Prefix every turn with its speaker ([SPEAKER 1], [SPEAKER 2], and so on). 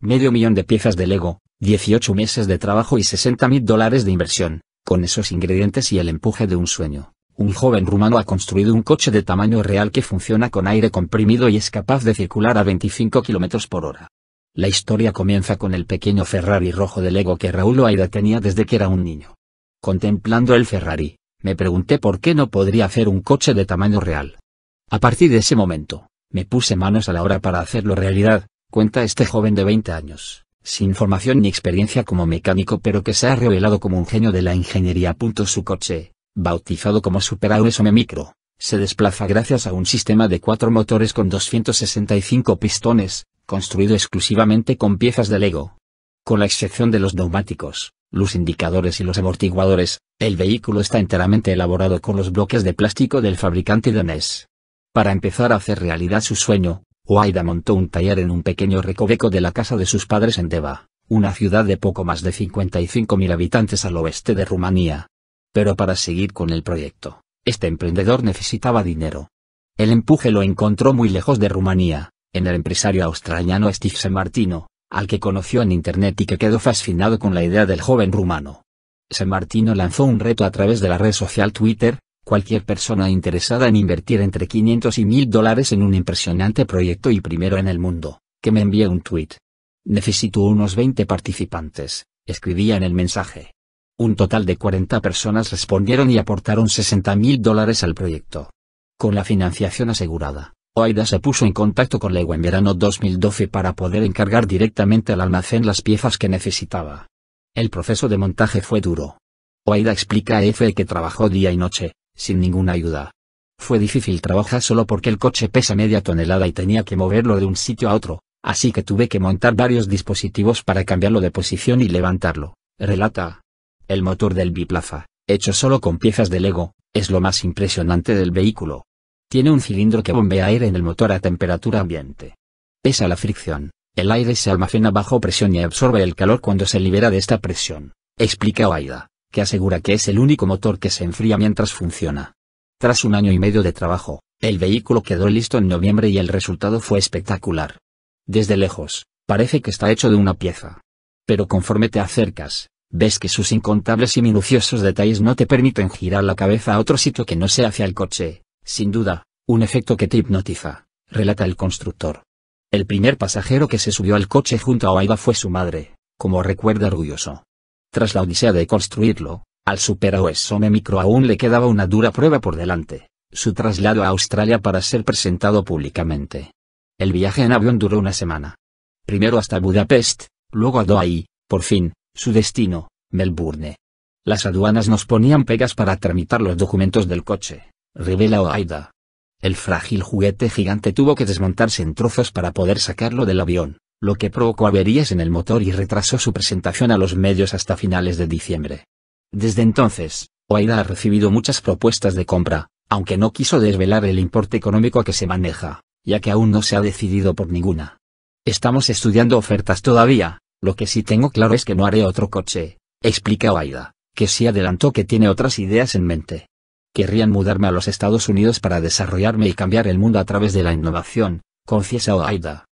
[SPEAKER 1] medio millón de piezas de Lego, 18 meses de trabajo y 60 mil dólares de inversión, con esos ingredientes y el empuje de un sueño. Un joven rumano ha construido un coche de tamaño real que funciona con aire comprimido y es capaz de circular a 25 km por hora. La historia comienza con el pequeño Ferrari rojo de Lego que Raúl Oaida tenía desde que era un niño. Contemplando el Ferrari, me pregunté por qué no podría hacer un coche de tamaño real. A partir de ese momento, me puse manos a la obra para hacerlo realidad, cuenta este joven de 20 años, sin formación ni experiencia como mecánico pero que se ha revelado como un genio de la ingeniería. Su coche, bautizado como Super Micro, se desplaza gracias a un sistema de cuatro motores con 265 pistones, construido exclusivamente con piezas de Lego. Con la excepción de los neumáticos, los indicadores y los amortiguadores, el vehículo está enteramente elaborado con los bloques de plástico del fabricante danés. Para empezar a hacer realidad su sueño, Oida montó un taller en un pequeño recoveco de la casa de sus padres en Deva, una ciudad de poco más de 55.000 habitantes al oeste de Rumanía. Pero para seguir con el proyecto, este emprendedor necesitaba dinero. El empuje lo encontró muy lejos de Rumanía, en el empresario australiano Steve Semartino, al que conoció en Internet y que quedó fascinado con la idea del joven rumano. Semartino lanzó un reto a través de la red social Twitter, Cualquier persona interesada en invertir entre 500 y 1000 dólares en un impresionante proyecto y primero en el mundo, que me envié un tuit. Necesito unos 20 participantes, escribía en el mensaje. Un total de 40 personas respondieron y aportaron 60 mil dólares al proyecto. Con la financiación asegurada, Oida se puso en contacto con Lego en verano 2012 para poder encargar directamente al almacén las piezas que necesitaba. El proceso de montaje fue duro. Oida explica a EFE que trabajó día y noche, sin ninguna ayuda. Fue difícil trabajar solo porque el coche pesa media tonelada y tenía que moverlo de un sitio a otro, así que tuve que montar varios dispositivos para cambiarlo de posición y levantarlo, relata. El motor del biplaza, hecho solo con piezas de Lego, es lo más impresionante del vehículo. Tiene un cilindro que bombea aire en el motor a temperatura ambiente. Pesa la fricción, el aire se almacena bajo presión y absorbe el calor cuando se libera de esta presión, explica Oaida que asegura que es el único motor que se enfría mientras funciona. Tras un año y medio de trabajo, el vehículo quedó listo en noviembre y el resultado fue espectacular. Desde lejos, parece que está hecho de una pieza. Pero conforme te acercas, ves que sus incontables y minuciosos detalles no te permiten girar la cabeza a otro sitio que no sea hacia el coche, sin duda, un efecto que te hipnotiza, relata el constructor. El primer pasajero que se subió al coche junto a Oiva fue su madre, como recuerda orgulloso. Tras la odisea de construirlo, al Super OS Micro aún le quedaba una dura prueba por delante, su traslado a Australia para ser presentado públicamente. El viaje en avión duró una semana. Primero hasta Budapest, luego a Doha y, por fin, su destino, Melbourne. Las aduanas nos ponían pegas para tramitar los documentos del coche, revela Oaida. El frágil juguete gigante tuvo que desmontarse en trozos para poder sacarlo del avión lo que provocó averías en el motor y retrasó su presentación a los medios hasta finales de diciembre. Desde entonces, Oaida ha recibido muchas propuestas de compra, aunque no quiso desvelar el importe económico que se maneja, ya que aún no se ha decidido por ninguna. Estamos estudiando ofertas todavía, lo que sí tengo claro es que no haré otro coche, explica Oaida, que sí adelantó que tiene otras ideas en mente. Querrían mudarme a los Estados Unidos para desarrollarme y cambiar el mundo a través de la innovación, confiesa Oaida.